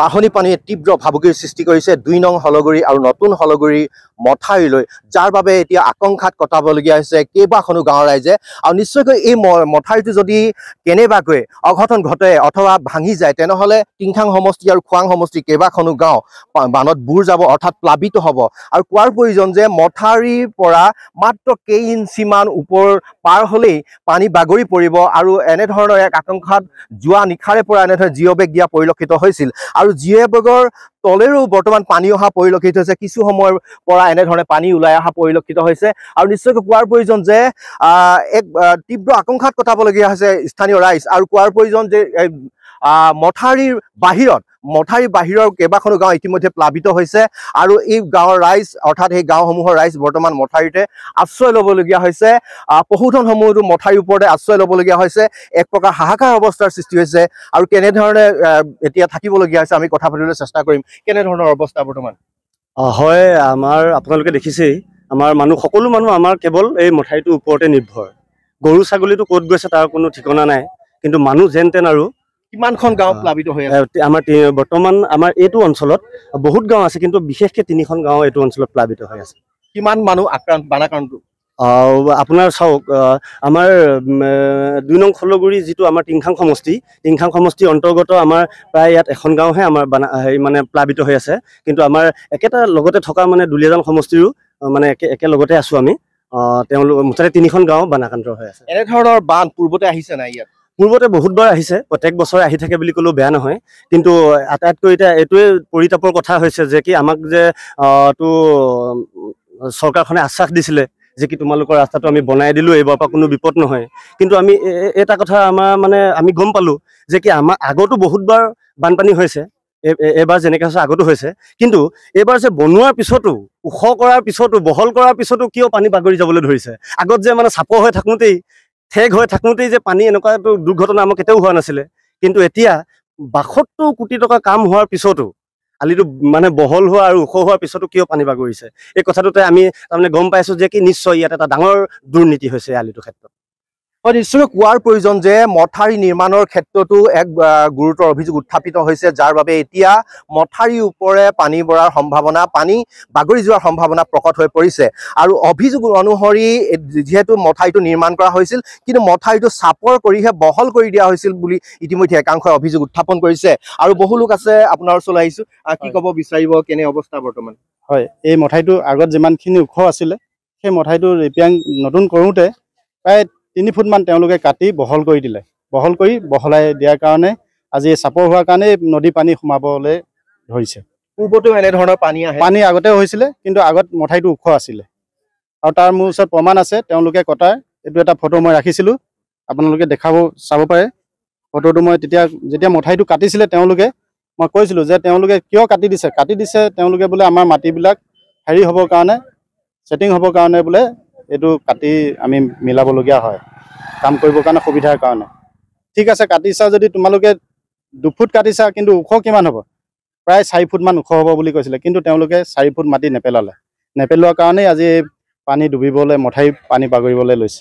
পাহনি পানীয়ে তীব্ৰ ভাবুকিৰ সৃষ্টি কৰিছে দুই নং হলগুড়ি আৰু নতুন হলগুড়ি মথাইলে যাৰ বাবে এতিয়া আকাঙ্ক্ষাত কটাবলগীয়া হৈছে কেইবাখনো গাঁৱৰ ৰাইজে আৰু নিশ্চয়কৈ এই মথাইটি যদি কেনেবাকৈ অঘটন ঘটে অথবা ভাঙি যায় তেনেহ'লে টিংখাং সমষ্টি আৰু খোৱাং সমষ্টি কেইবাখনো গাঁও বানত বুৰ যাব অৰ্থাৎ প্লাৱিত হব আৰু কোৱাৰ প্ৰয়োজন যে পৰা মাত্ৰ কেই ইঞ্চিমান ওপৰ পাৰ হলেই পানী বাগৰি পৰিব আৰু এনেধৰণৰ এক আকাংক্ষাত যোৱা নিশাৰে পৰা এনেধৰণে জিঅ' বেগ দিয়া পৰিলক্ষিত হৈছিল আৰ আৰু জীয়াবৰ্গৰ তলেৰো বৰ্তমান পানী অহা পৰিলক্ষিত হৈছে কিছু সময়ৰ পৰা এনেধৰণে পানী ওলাই অহা পৰিলক্ষিত হৈছে আৰু নিশ্চয়কৈ কোৱাৰ প্ৰয়োজন যে এক তীব্ৰ আকাংক্ষাত কটাবলগীয়া হৈছে স্থানীয় ৰাইজ আৰু কোৱাৰ প্ৰয়োজন যে মথাৰীৰ বাহিৰত মথাৰীৰ বাহিৰৰ কেইবাখনো গাঁও ইতিমধ্যে প্লাৱিত হৈছে আৰু এই গাঁৱৰ ৰাইজ অৰ্থাৎ সেই গাঁওসমূহৰ ৰাইজ বৰ্তমান মথাৰীতে আশ্ৰয় ল'বলগীয়া হৈছে পশুধনসমূহতো মথাৰীৰ ওপৰতে আশ্ৰয় ল'বলগীয়া হৈছে এক প্ৰকাৰ হাহাকাৰ অৱস্থাৰ সৃষ্টি হৈছে আৰু কেনেধৰণে এতিয়া থাকিবলগীয়া হৈছে আমি কথা পাতিবলৈ চেষ্টা কৰিম কেনেধৰণৰ অৱস্থা বৰ্তমান হয় আমাৰ আপোনালোকে দেখিছেই আমাৰ মানুহ সকলো মানুহ আমাৰ কেৱল এই মথাৰীটোৰ ওপৰতে নিৰ্ভৰ গৰু ছাগলীটো ক'ত গৈছে তাৰ কোনো ঠিকনা নাই কিন্তু মানুহ যেন তেন আৰু কিমানখন গাঁও প্লাবিত হৈ আছে আমাৰ বৰ্তমান আমাৰ এইটো অঞ্চলত বহুত গাঁও আছে কিন্তু বিশেষকে তিনিখন গাঁও এইটো অঞ্চলত প্লাবিত হৈ আছে কিমান মানুহ আক্ৰান্ত বানাক্ৰান্তটো আপোনাৰ চাওক আমাৰ দুই নং খলগুৰি যিটো আমাৰ টিংখাং সমষ্টি টিংখাং সমষ্টিৰ অন্তৰ্গত আমাৰ প্ৰায় ইয়াত এখন গাঁওহে আমাৰ বানা হেৰি মানে প্লাৱিত হৈ আছে কিন্তু আমাৰ একেটা লগতে থকা মানে দুলীয়াজান সমষ্টিৰো মানে একে একেলগতে আছোঁ আমি তেওঁলোক মুঠতে তিনিখন গাঁও বানাক্ৰান্ত হৈ আছে এনেধৰণৰ বান পূৰ্বতে আহিছে নাই ইয়াত পূৰ্বতে বহুতবাৰ আহিছে প্ৰত্যেক বছৰে আহি থাকে বুলি ক'লেও বেয়া নহয় কিন্তু আটাইতকৈ এতিয়া এইটোৱে পৰিতাপৰ কথা হৈছে যে কি আমাক যে তো চৰকাৰখনে আশ্বাস দিছিলে যে কি তোমালোকৰ ৰাস্তাটো আমি বনাই দিলোঁ এইবাৰ পৰা কোনো বিপদ নহয় কিন্তু আমি এটা কথা আমাৰ মানে আমি গম পালোঁ যে কি আমাৰ আগতো বহুতবাৰ বানপানী হৈছে এবাৰ যেনেকৈ হৈছে আগতো হৈছে কিন্তু এইবাৰ যে বনোৱাৰ পিছতো ওখ কৰাৰ পিছতো বহল কৰাৰ পিছতো কিয় পানী বাগৰি যাবলৈ ধৰিছে আগত যে মানে চাপৰ হৈ থাকোঁতেই ঠেক হৈ থাকোঁতেই যে পানী এনেকুৱা দুৰ্ঘটনা আমাৰ কেতিয়াও হোৱা নাছিলে কিন্তু এতিয়া বাসত্তৰ কোটি টকা কাম হোৱাৰ পিছতো আলিটো মানে বহল হোৱা আৰু ওখ হোৱাৰ পিছতো কিয় পানী বাগৰিছে এই কথাটোতে আমি তাৰমানে গম পাইছোঁ যে কি নিশ্চয় ইয়াত এটা ডাঙৰ দুৰ্নীতি হৈছে আলিটোৰ ক্ষেত্ৰত হয় নিশ্চয় কোৱাৰ প্ৰয়োজন যে মথাৰী নিৰ্মাণৰ ক্ষেত্ৰতো এক গুৰুতৰ অভিযোগ উত্থাপিত হৈছে যাৰ বাবে এতিয়া মথাৰীৰ ওপৰে পানী বৰাৰ সম্ভাৱনা পানী বাগৰি যোৱাৰ সম্ভাৱনা প্ৰকট হৈ পৰিছে আৰু অভিযোগ অনুসৰি যিহেতু মথাৰীটো নিৰ্মাণ কৰা হৈছিল কিন্তু মথাৰীটো চাপৰ কৰিহে বহল কৰি দিয়া হৈছিল বুলি ইতিমধ্যে একাংশই অভিযোগ উত্থাপন কৰিছে আৰু বহু লোক আছে আপোনাৰ ওচৰলৈ আহিছো কি ক'ব বিচাৰিব কেনে অৱস্থা বৰ্তমান হয় এই মথাৰীটো আগত যিমানখিনি ওখ আছিলে সেই মথাৰীটো ৰিপেয়াৰিং নতুন কৰোঁতে প্ৰায় তিনি ফুটমান তেওঁলোকে কাটি বহল কৰি দিলে বহল কৰি বহলাই দিয়াৰ কাৰণে আজি চাপৰ হোৱাৰ কাৰণেই নদী পানী সোমাবলৈ ধৰিছে পূৰ্বতেও এনেধৰণৰ পানী আহে পানী আগতেও হৈছিলে কিন্তু আগত মথাইটো ওখ আছিলে আৰু তাৰ মোৰ ওচৰত প্ৰমাণ আছে তেওঁলোকে কটাৰ এইটো এটা ফটো মই ৰাখিছিলোঁ আপোনালোকে দেখাব চাব পাৰে ফটোটো মই তেতিয়া যেতিয়া মথাইটো কাটিছিলে তেওঁলোকে মই কৈছিলোঁ যে তেওঁলোকে কিয় কাটি দিছে কাটি দিছে তেওঁলোকে বোলে আমাৰ মাটিবিলাক হেৰি হ'বৰ কাৰণে চেটিং হ'বৰ কাৰণে বোলে এইটো কাটি আমি মিলাবলগীয়া হয় কাম কৰিবৰ কাৰণে সুবিধাৰ কাৰণে ঠিক আছে কাটিছা যদি তোমালোকে দুফুট কাটিছা কিন্তু ওখ কিমান হ'ব প্ৰায় চাৰি ফুটমান ওখ হ'ব বুলি কৈছিলে কিন্তু তেওঁলোকে চাৰি ফুট মাটি নেপেলালে নেপেলোৱাৰ কাৰণেই আজি পানী ডুবিবলৈ মথাউৰি পানী বাগৰিবলৈ লৈছে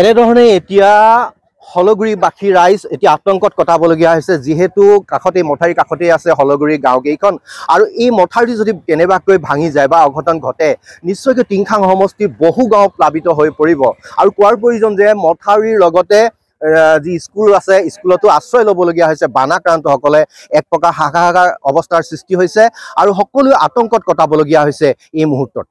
এনেধৰণে এতিয়া হলগুড়িবাসী ৰাইজ এতিয়া আতংকত কটাবলগীয়া হৈছে যিহেতু কাষতে মথাউৰী কাষতেই আছে হলগুৰি গাঁওকেইখন আৰু এই মথাউৰি যদি কেনেবাকৈ ভাঙি যায় বা অঘটন ঘটে নিশ্চয়কৈ টিংখাং সমষ্টি বহু গাঁও প্লাৱিত হৈ পৰিব আৰু কোৱাৰ প্ৰয়োজন যে মথাউৰিৰ লগতে যি স্কুল আছে স্কুলতো আশ্ৰয় ল'বলগীয়া হৈছে বানাক্ৰান্তসকলে এক প্ৰকাৰ হাহাকাৰ অৱস্থাৰ সৃষ্টি হৈছে আৰু সকলোৱে আতংকত কটাবলগীয়া হৈছে এই মুহূৰ্তত